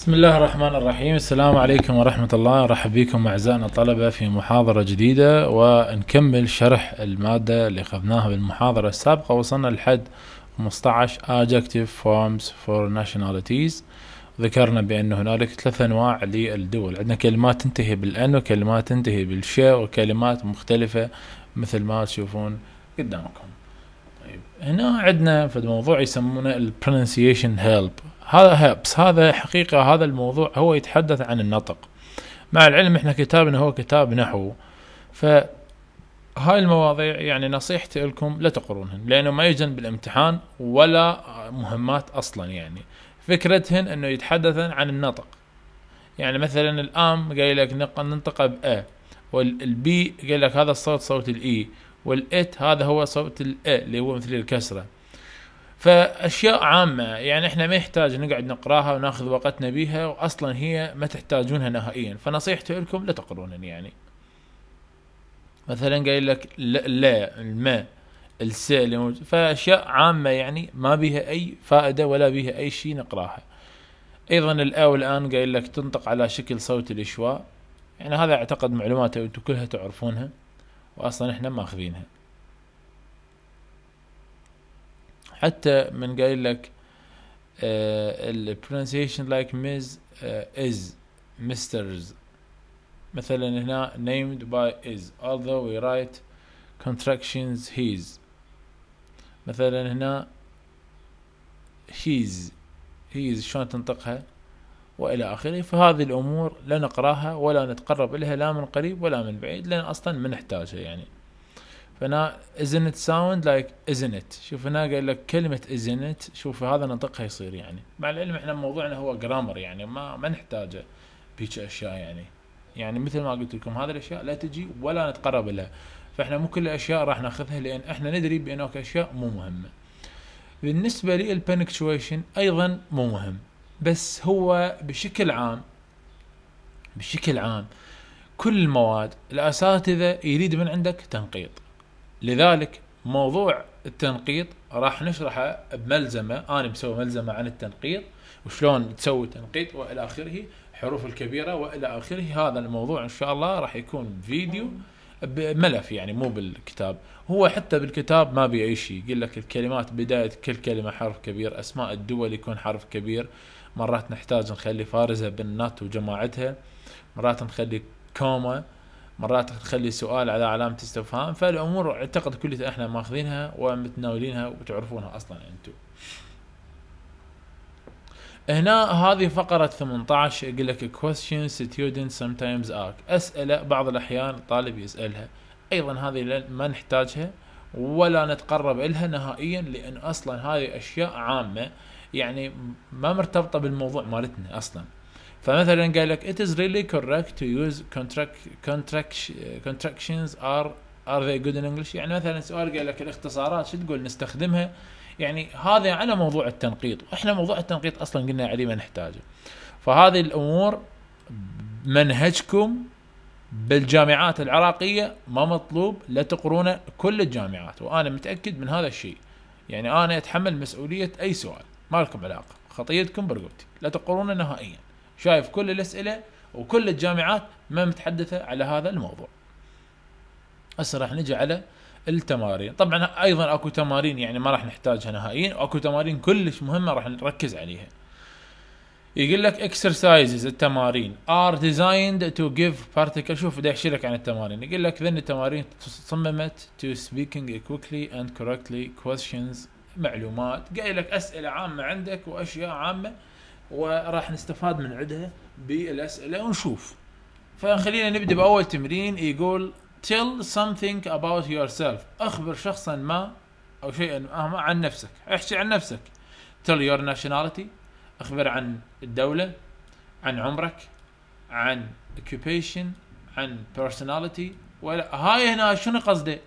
بسم الله الرحمن الرحيم السلام عليكم ورحمة الله رحب بكم أعزائنا الطلبة في محاضرة جديدة ونكمل شرح المادة اللي أخذناها بالمحاضرة السابقة وصلنا لحد 15 adjective forms for nationalities ذكرنا بأن هنالك ثلاث أنواع للدول عندنا كلمات تنتهي بالأن وكلمات تنتهي بالش وكلمات مختلفة مثل ما تشوفون قدامكم طيب هنا عندنا في الموضوع يسمونه pronunciation help هذا هابس هذا حقيقة هذا الموضوع هو يتحدث عن النطق مع العلم احنا كتابنا هو كتاب نحو فهاي المواضيع يعني نصيحتي لكم لا تقرونهن لأنه ما يجن بالامتحان ولا مهمات أصلا يعني فكرتهن أنه يتحدثن عن النطق يعني مثلا الآم قايل لك ننطق ا والبي قايل لك هذا الصوت صوت الإي والإت هذا هو صوت الأ اللي هو مثل الكسرة فاشياء عامه يعني احنا ما يحتاج نقعد نقراها وناخذ وقتنا بيها واصلا هي ما تحتاجونها نهائيا فنصيحتي لكم لا تقرون يعني مثلا قايل لك لا الماء الس اللي موجود فاشياء عامه يعني ما بيها اي فائده ولا بيها اي شيء نقراها ايضا الاو الان قايل لك تنطق على شكل صوت الاشواء يعني هذا اعتقد معلومات انتم كلها تعرفونها واصلا احنا ماخذينها ما حتى من قايل لك البرونسيشن لايك ميز از مسترز مثلا هنا named by is although we write contractions هيز مثلا هنا هيز هيز شلون تنطقها والى اخره فهذه الامور لا نقراها ولا نتقرب اليها لا من قريب ولا من بعيد لان اصلا ما نحتاجها يعني فانا ازنت ساوند لايك ازنت شوف هنا قال لك كلمه ازنت شوف هذا نطقها يصير يعني مع العلم احنا موضوعنا هو جرامر يعني ما ما نحتاجه بيج اشياء يعني يعني مثل ما قلت لكم هذه الاشياء لا تجي ولا نتقرب لها فاحنا مو كل الاشياء راح ناخذها لان احنا ندري بان هناك اشياء مو مهمه بالنسبه لي ايضا مو مهم بس هو بشكل عام بشكل عام كل المواد الاساتذه يريد من عندك تنقيط لذلك موضوع التنقيط راح نشرحه بملزمه انا مسوي ملزمه عن التنقيط وشلون تسوي تنقيط والى اخره حروف الكبيره والى اخره هذا الموضوع ان شاء الله راح يكون فيديو بملف يعني مو بالكتاب هو حتى بالكتاب ما بي اي شيء يقول لك الكلمات بدايه كل كلمه حرف كبير اسماء الدول يكون حرف كبير مرات نحتاج نخلي فارزه بالنت وجماعتها مرات نخلي كوما مرات تخلي سؤال على علامة استفهام فالأمور أعتقد كلها احنا ماخذينها ومتناولينها وتعرفونها أصلا أنتم هنا هذه فقرة 18 يقول لك question students sometimes ask أسئلة بعض الأحيان الطالب يسألها أيضا هذه ما نحتاجها ولا نتقرب إلها نهائيا لأن أصلا هذه أشياء عامة يعني ما مرتبطة بالموضوع مالتنا أصلا فمثلا قال لك it is really correct to use contract contractions are are they good in English يعني مثلا سؤال قال لك الاختصارات شو تقول نستخدمها يعني هذا على موضوع التنقيط واحنا موضوع التنقيط اصلا قلنا عليه ما نحتاجه فهذه الامور منهجكم بالجامعات العراقيه ما مطلوب لا تقرونه كل الجامعات وانا متاكد من هذا الشيء يعني انا اتحمل مسؤوليه اي سؤال ما لكم علاقه خطيتكم برقبتي لا تقرونه نهائيا شايف كل الاسئله وكل الجامعات ما متحدثه على هذا الموضوع. هسه راح نجي على التمارين، طبعا ايضا اكو تمارين يعني ما راح نحتاجها نهائيا، واكو تمارين كلش مهمه راح نركز عليها. يقول لك اكسرسايزز التمارين ار ديزايند تو جيف بارتيكل شوف بدي احشي لك عن التمارين يقول لك ذن التمارين صممت تو سبيكينج كويكلي اند كوركتلي كويشنز معلومات قايل لك اسئله عامه عندك واشياء عامه وراح نستفاد من عدها بالاسئله ونشوف فخلينا نبدا باول تمرين يقول tell something about yourself اخبر شخصا ما او شيئا عن نفسك احكي عن نفسك tell your nationality اخبر عن الدوله عن عمرك عن occupation عن personality ولا هاي هنا شنو قصده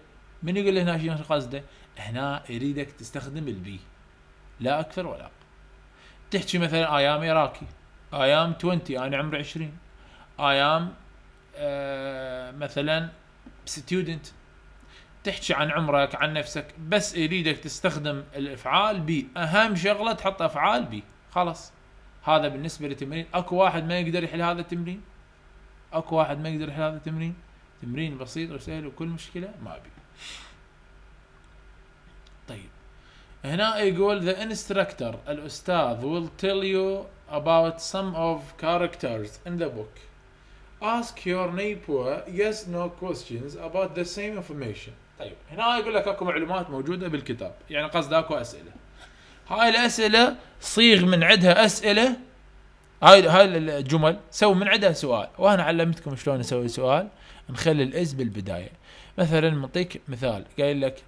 من يقول هنا شنو قصده هنا يريدك تستخدم البي لا اكثر ولا اقل تحكي مثلا ايام عراقي ايام 20 انا عمري 20 ايام آه، مثلا ستودنت تحكي عن عمرك عن نفسك بس يريدك تستخدم الافعال بي اهم شغله تحط افعال بي خلاص هذا بالنسبه للتمرين اكو واحد ما يقدر يحل هذا التمرين اكو واحد ما يقدر يحل هذا التمرين تمرين بسيط وسهل وكل مشكله ما بي طيب هنا يقول the instructor الأستاذ will tell you about some of characters in the book. Ask your neighbor yes no questions about the same information. طيب هنا يقول لك اكو معلومات موجودة بالكتاب يعني قصد اكو اسئلة. هاي الاسئلة صيغ من عندها اسئلة هاي هاي الجمل سوي من عندها سؤال وانا علمتكم شلون اسوي سؤال نخلي الاز بالبداية. مثلا نعطيك مثال قايل لك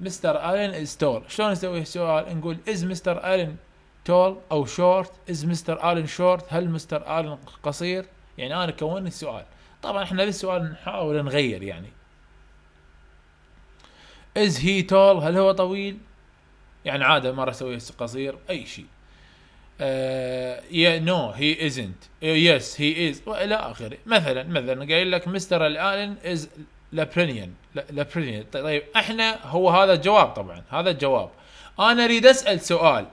مستر الين از تول شلون نسوي السؤال نقول از مستر الين تول او شورت از مستر الين شورت هل مستر الين قصير يعني انا كونت السؤال طبعا احنا بالسؤال نحاول نغير يعني از هي تول هل هو طويل يعني عاده مره اسوي قصير اي شيء يا نو هي ازنت يس هي از والى اخره مثلا مثلا قايل لك مستر الين از لابرينيان لابرينير طيب احنا هو هذا الجواب طبعا هذا الجواب انا اريد اسال سؤال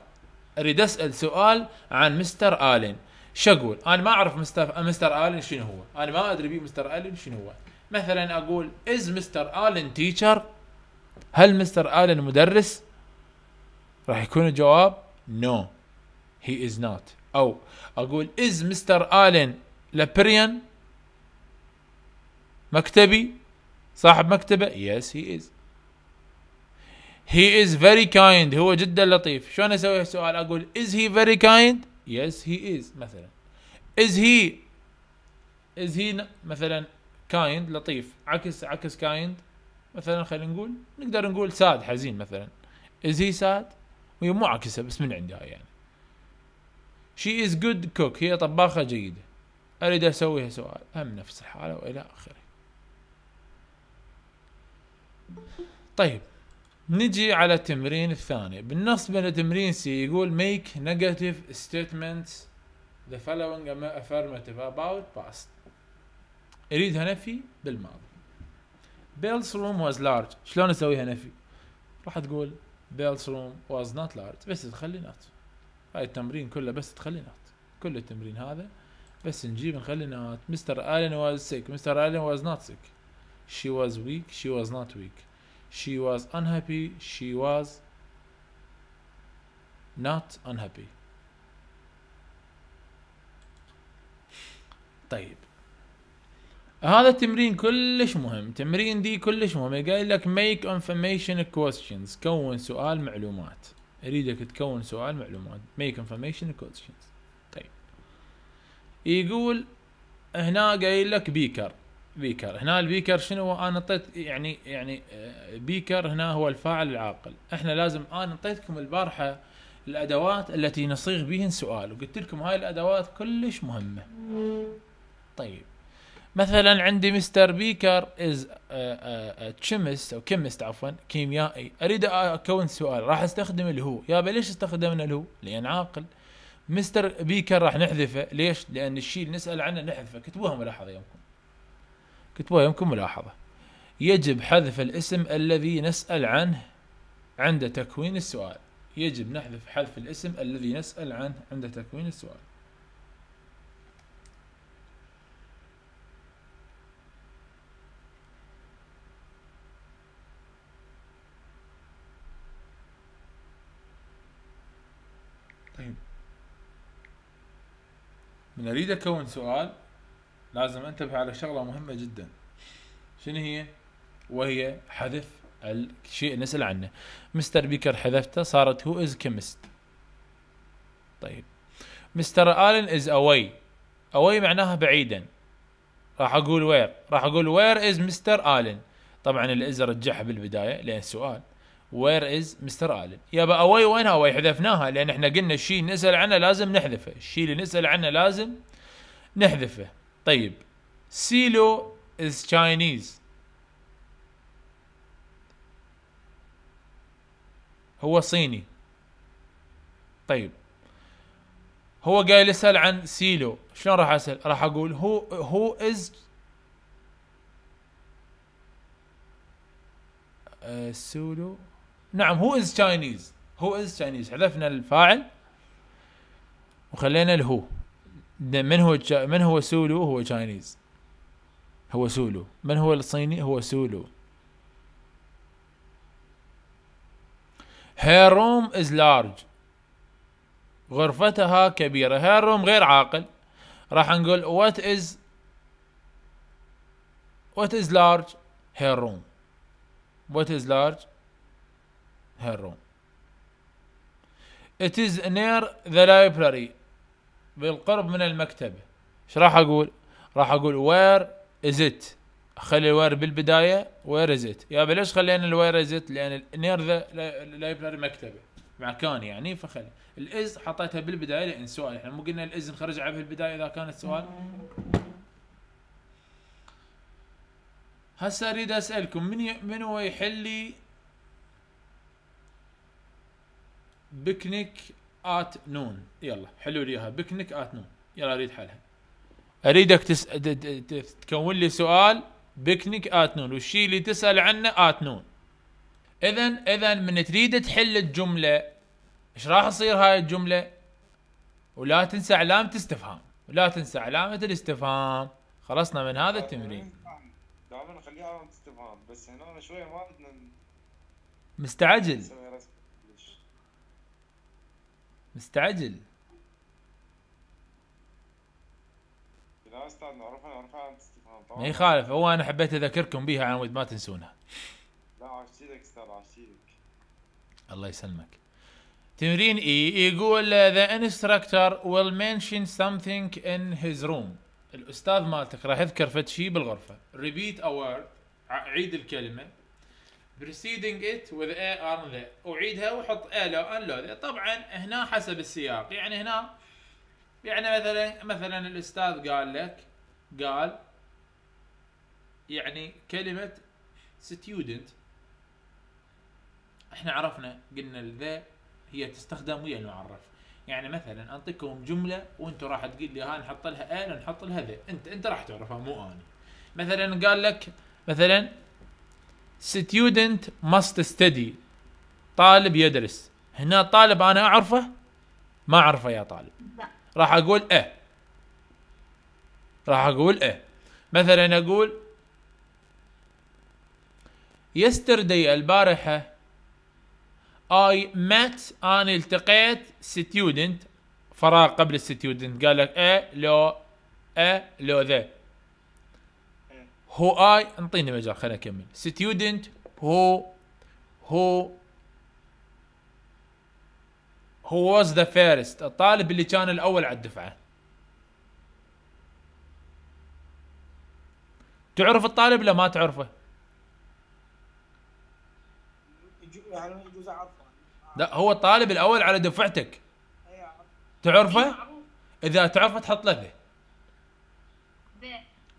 اريد اسال سؤال عن مستر الين شو اقول؟ انا ما اعرف مستر مستر الين شنو هو، انا ما ادري بيه مستر الين شنو هو. مثلا اقول از مستر الين تيشر؟ هل مستر الين مدرس؟ راح يكون الجواب نو هي از نوت او اقول از مستر الين لابريان مكتبي؟ صاحب مكتبه يس هي از هي از فيري كايند هو جدا لطيف شلون اسوي سؤال اقول از هي فيري كايند يس هي از مثلا از هي از هي مثلا كايند لطيف عكس عكس كايند مثلا خلينا نقول نقدر نقول ساد حزين مثلا از هي ساد هي مو عكسه بس من عندي هاي يعني شي از جود كوك هي طباخه جيده اريد اسويها سؤال هم نفس الحاله والى اخره طيب نجي على التمرين الثاني بالنسبة لتمرين سي يقول make negative statements the following affirmative about past اريدها نفي بالماضي Bill's room was large شلون اسويها نفي راح تقول Bill's room was not large بس تخلي not هاي التمرين كله بس تخلي not كل التمرين هذا بس نجيب نخلي not Mr. Allen was sick Mr. Allen was not sick she was weak she was not weak she was unhappy she was not unhappy طيب هذا التمرين كلش مهم تمرين دي كلش مهم قايل لك make information questions كون سؤال معلومات اريدك تكون سؤال معلومات make information questions طيب يقول هنا قايل لك بيكر بيكر هنا البيكر شنو انا اعطيت يعني يعني آه، بيكر هنا هو الفاعل العاقل احنا لازم انا اعطيتكم البارحه الادوات التي نصيغ بهن سؤال وقلت لكم هاي الادوات كلش مهمه طيب مثلا عندي مستر بيكر از تشيمست او كيمست عفوا كيميائي اريد اكون سؤال راح استخدم الهو يا ليش استخدمنا الهو لان عاقل مستر بيكر راح نحذفه ليش لان الشيء اللي نسال عنه نحذفه كتبوها ملاحظه يومكم كتبوها يمكن ملاحظة يجب حذف الاسم الذي نسأل عنه عند تكوين السؤال يجب نحذف حذف الاسم الذي نسأل عنه عند تكوين السؤال طيب نريد أكون سؤال لازم انتبه على شغله مهمه جدا شنو هي وهي حذف الشيء نسأل عنه مستر بيكر حذفته صارت هو از كيمست طيب مستر آلن از اواي اواي معناها بعيدا راح اقول وير راح اقول وير از مستر آلن طبعا الاز رجعها بالبدايه لان سؤال وير از مستر آلن يابا اواي وين اواي حذفناها لان احنا قلنا الشيء نسأل عنه لازم نحذفه الشيء اللي نسأل عنه لازم نحذفه طيب سيلو از تشاينيز هو صيني طيب هو قايل يسأل عن سيلو شلون راح اسأل راح اقول هو هو از سولو نعم هو از تشاينيز هو از تشاينيز حذفنا الفاعل وخلينا الهو من هو جا... من هو سولو هو تشاينيز هو سولو من هو الصيني هو سولو روم از لارج غرفتها كبيرة روم غير عاقل راح نقول وات از وات از لارج روم وات از لارج روم It is near the library بالقرب من المكتبة ايش راح اقول راح اقول وير از ات اخلي الوير بالبداية وير از ات يابا ليش خلينا الوير از ات لان نير ذا لا مكتبة مكان يعني فخلي الاز حطيتها بالبداية لان سؤال احنا مو قلنا الاز نخرجها بالبداية اذا كانت سؤال هسه اريد اسالكم من ي... من هو يحل لي بيكنيك ات نون يلا حلو لي اياها بكنيك ات نون يلا اريد حلها اريدك تس... تكون لي سؤال بيكنيك ات نون والشيء اللي تسال عنه ات نون اذا اذا من تريد تحل الجمله ايش راح تصير هاي الجمله ولا تنسى علامه استفهام ولا تنسى علامه الاستفهام خلصنا من هذا التمرين دائما نخليها علامه استفهام بس هنا شويه ما بدنا مستعجل مستعجل لا استاذ ما يخالف هو انا حبيت اذكركم بيها على ود ما تنسونها لا عشيدك استاذ عشتيلك الله يسلمك تمرين اي يقول ذا انستراكتور ويل منشن something ان هيز روم الاستاذ مالتك راح يذكر فد شيء بالغرفه ريبيت اورد عيد الكلمه preceding it with a or the اعيدها واحط a لو ان لو طبعا هنا حسب السياق يعني هنا يعني مثلا مثلا الاستاذ قال لك قال يعني كلمة student احنا عرفنا قلنا ذا هي تستخدم ويا المعرف يعني مثلا اعطيكم جملة وانتم راح تقول لي ها نحط لها ال نحط لها ذا انت انت راح تعرفها مو انا مثلا قال لك مثلا student must study طالب يدرس هنا طالب انا اعرفه ما اعرفه يا طالب راح اقول اه راح اقول اه مثلا اقول يستردي البارحة I met أنا التقيت student فراغ قبل student قال لك أ إيه؟ لو أ إيه؟ لو ذا هو اي انطيني مجال خليني اكمل ستيودنت هو هو هو واز ذا فيرست الطالب اللي كان الاول على الدفعه تعرف الطالب لا ما تعرفه يعني لا هو الطالب الاول على دفعتك تعرفه اذا تعرفه تحط له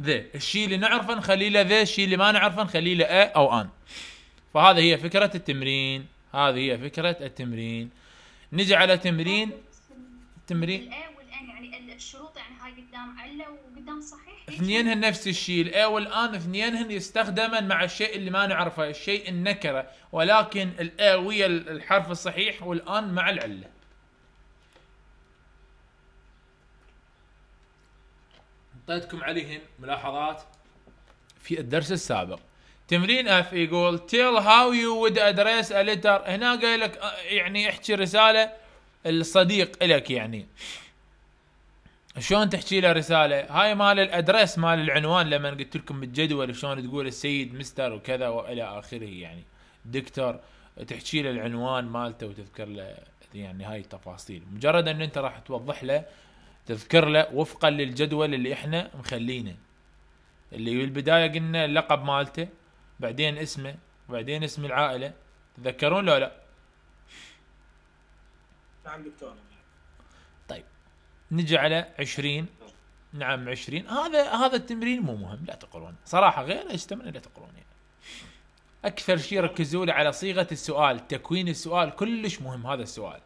ذا الشيء اللي نعرفه نخلي له ذا الشيء اللي ما نعرفه نخلي له أ أو أن فهذه هي فكرة التمرين هذه هي فكرة التمرين نجي على تمرين تمرين يعني الشروط يعني هاي قدام علة وقدام صحيح اثنينهن نفس الشيء الاي والان اثنينهن يستخدمان مع الشيء اللي ما نعرفه الشيء النكره ولكن الاي ويا الحرف الصحيح والان مع العله اعطيتكم عليهن ملاحظات في الدرس السابق تمرين اف يقول تيل هاو يو ود ادريس ا ليتر هنا قال لك يعني احكي رساله الصديق لك يعني شلون تحكي له رساله هاي مال الادريس مال العنوان لما قلت لكم بالجدول شلون تقول السيد مستر وكذا والى اخره يعني دكتور تحكي له العنوان مالته وتذكر له يعني هاي التفاصيل مجرد ان انت راح توضح له تذكر له وفقا للجدول اللي احنا مخلينه اللي بالبدايه قلنا اللقب مالته بعدين اسمه وبعدين اسم العائله تذكرون لو لا؟ نعم دكتور طيب نجي على 20 نعم 20 هذا هذا التمرين مو مهم لا تقرون صراحه غير استمر لا تقرون يعني. اكثر شيء ركزوا لي على صيغه السؤال تكوين السؤال كلش مهم هذا السؤال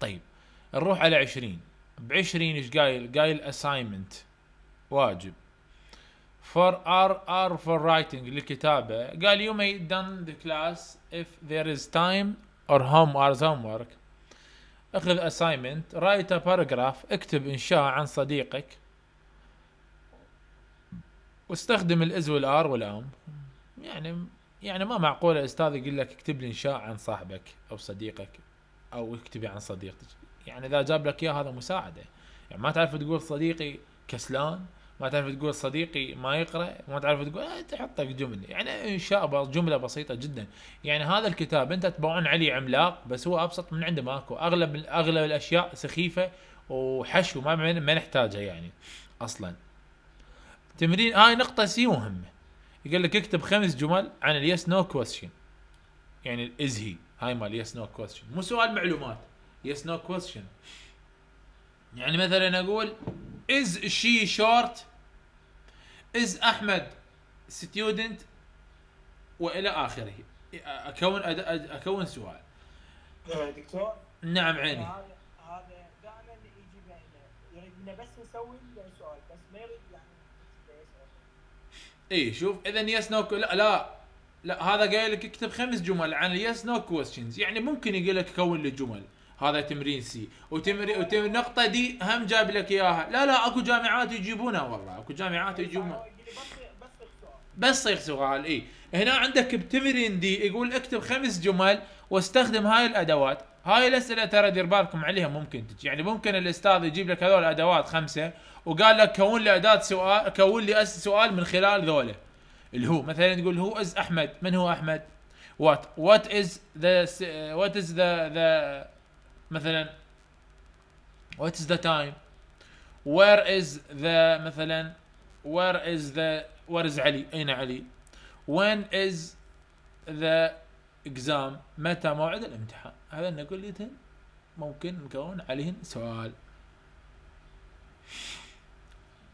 طيب نروح على 20 ب 20 ايش قايل؟ قايل اساينمنت واجب for ار for writing للكتابة قال you may done the class if there is time or home or homework اخذ assignment write a paragraph اكتب انشاء عن صديقك واستخدم الاز والار والام يعني يعني ما معقول الاستاذ يقول لك اكتب لي انشاء عن صاحبك او صديقك او اكتبي عن صديقتك يعني اذا جاب لك اياه هذا مساعده يعني ما تعرف تقول صديقي كسلان ما تعرف تقول صديقي ما يقرا ما تعرف تقول آه تحط لك جمله يعني انشاء جمله بسيطه جدا يعني هذا الكتاب انت تبعون عليه عملاق بس هو ابسط من عنده ماكو اغلب اغلب الاشياء سخيفه وحشو ما ما نحتاجها يعني اصلا تمرين هاي آه نقطه سي مهمه يقول لك اكتب خمس جمل عن اليس نو كويستشن يعني الازهي هاي مال يس نو كويستشن مو سؤال معلومات يس نو كويستشن يعني مثلا اقول از شي شورت از احمد ستيودنت والى اخره اكون أد... اكون سؤال إيه، دكتور نعم عيني هذا دائما يجي يريد يعني بس نسوي سؤال بس ما يريد يعني اي شوف اذا يس نو لا لا لا هذا قايل لك اكتب خمس جمل عن يس نو كويستشنز يعني ممكن يقول لك كون لي جمل هذا تمرين سي وتمرين وتمر... النقطة دي هم جاب لك اياها لا لا اكو جامعات يجيبونها والله اكو جامعات يجيبونها بس صيغ سؤال اي هنا عندك بتمرين دي يقول اكتب خمس جمل واستخدم هاي الادوات هاي الاسئله ترى دير بالكم عليها ممكن تجي يعني ممكن الاستاذ يجيب لك هذول الادوات خمسه وقال لك كون لي اداه سؤال كون لي سؤال من خلال ذولا اللي هو مثلا تقول هو از احمد من هو احمد وات وات از ذا وات از ذا ذا مثلا what is the time where is the مثلا where is the where is علي اين علي when is the exam متى موعد الامتحان هذا كليتهن ممكن نكون عليهن سؤال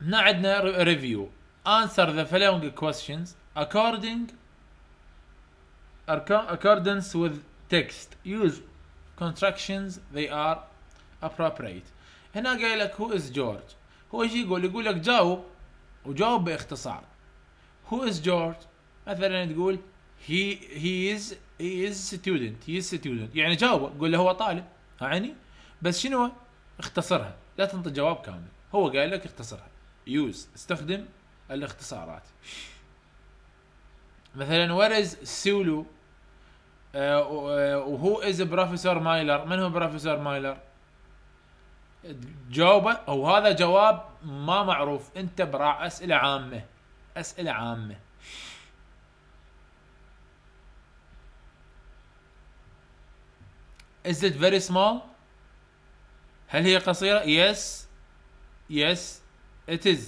هنا عندنا ريفيو answer the following questions according accordance with text use contractions they are appropriate هنا قال لك who is George هو يجي يقول يقول لك جاوب وجاوب باختصار who is George مثلا تقول he he is he is student he is student يعني جاوب قول له هو طالب يعني بس شنو اختصرها لا تنطي جواب كامل هو قال لك اختصرها يوز استخدم الاختصارات مثلا where is سولو وهو از بروفيسور مايلر من هو بروفيسور مايلر جاوبه او هذا جواب ما معروف انت برا اسئله عامه اسئله عامه Is it very small? هل هي قصيرة؟ Yes. Yes. It is.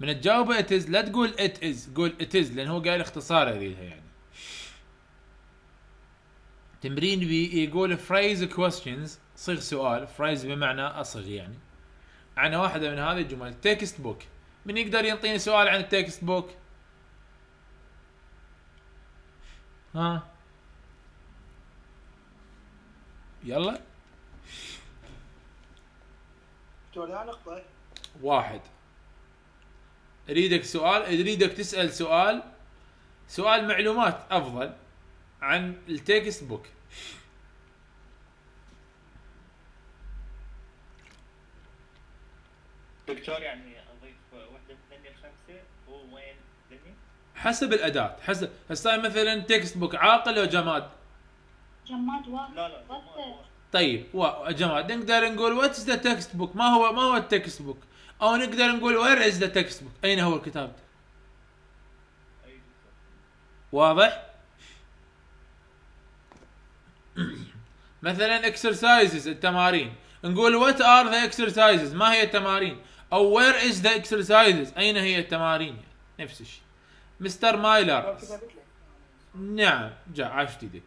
من تجاوبه it is لا تقول it is قول it is لأن هو قايل اختصار يريدها يعني. تمرين بي يقول فريز كويستشنز صيغ سؤال فريز بمعنى اصغ يعني عن واحده من هذه الجمل تكست بوك من يقدر ينطيني سؤال عن التكست بوك ها يلا نقطة واحد اريدك سؤال اريدك تسأل سؤال سؤال معلومات افضل عن التكست بوك دكتور يعني اضيف واحده من الخمسه هو وين حسب الاداه حسب هسه مثلا تكست بوك عاقل او جماد؟ جماد و لا لا جماد طيب جماد نقدر نقول وات از ذا تكست بوك ما هو ما هو التكست بوك او نقدر نقول وير از ذا تكست بوك اين هو الكتاب واضح مثلا اكسرسايزز التمارين نقول وات ار ذا اكسرسايزز ما هي التمارين او وير از ذا اكسرسايزز اين هي التمارين نفس الشيء مستر مايلر نعم جاء عاشت ايدك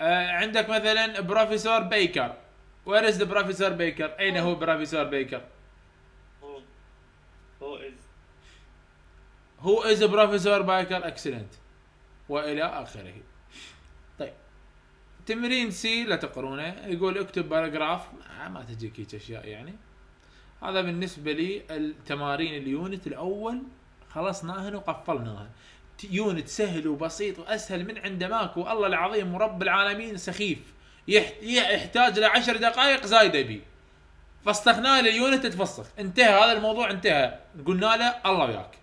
آه عندك مثلا بروفيسور بيكر وير از ذا بروفيسور بيكر اين هو بروفيسور بيكر هو از هو از بروفيسور بايكر اكسلنت والى اخره تمرين سي لا تقرونه يقول اكتب باراجراف ما تجيك هيك اشياء يعني هذا بالنسبه لي التمارين اليونت الاول خلصناهن وقفلناهن يونت سهل وبسيط واسهل من عند ماكو الله العظيم ورب العالمين سخيف يحتاج لعشر دقائق زايده بي فسخنا له اليونت تفسخ انتهى هذا الموضوع انتهى قلنا له الله وياك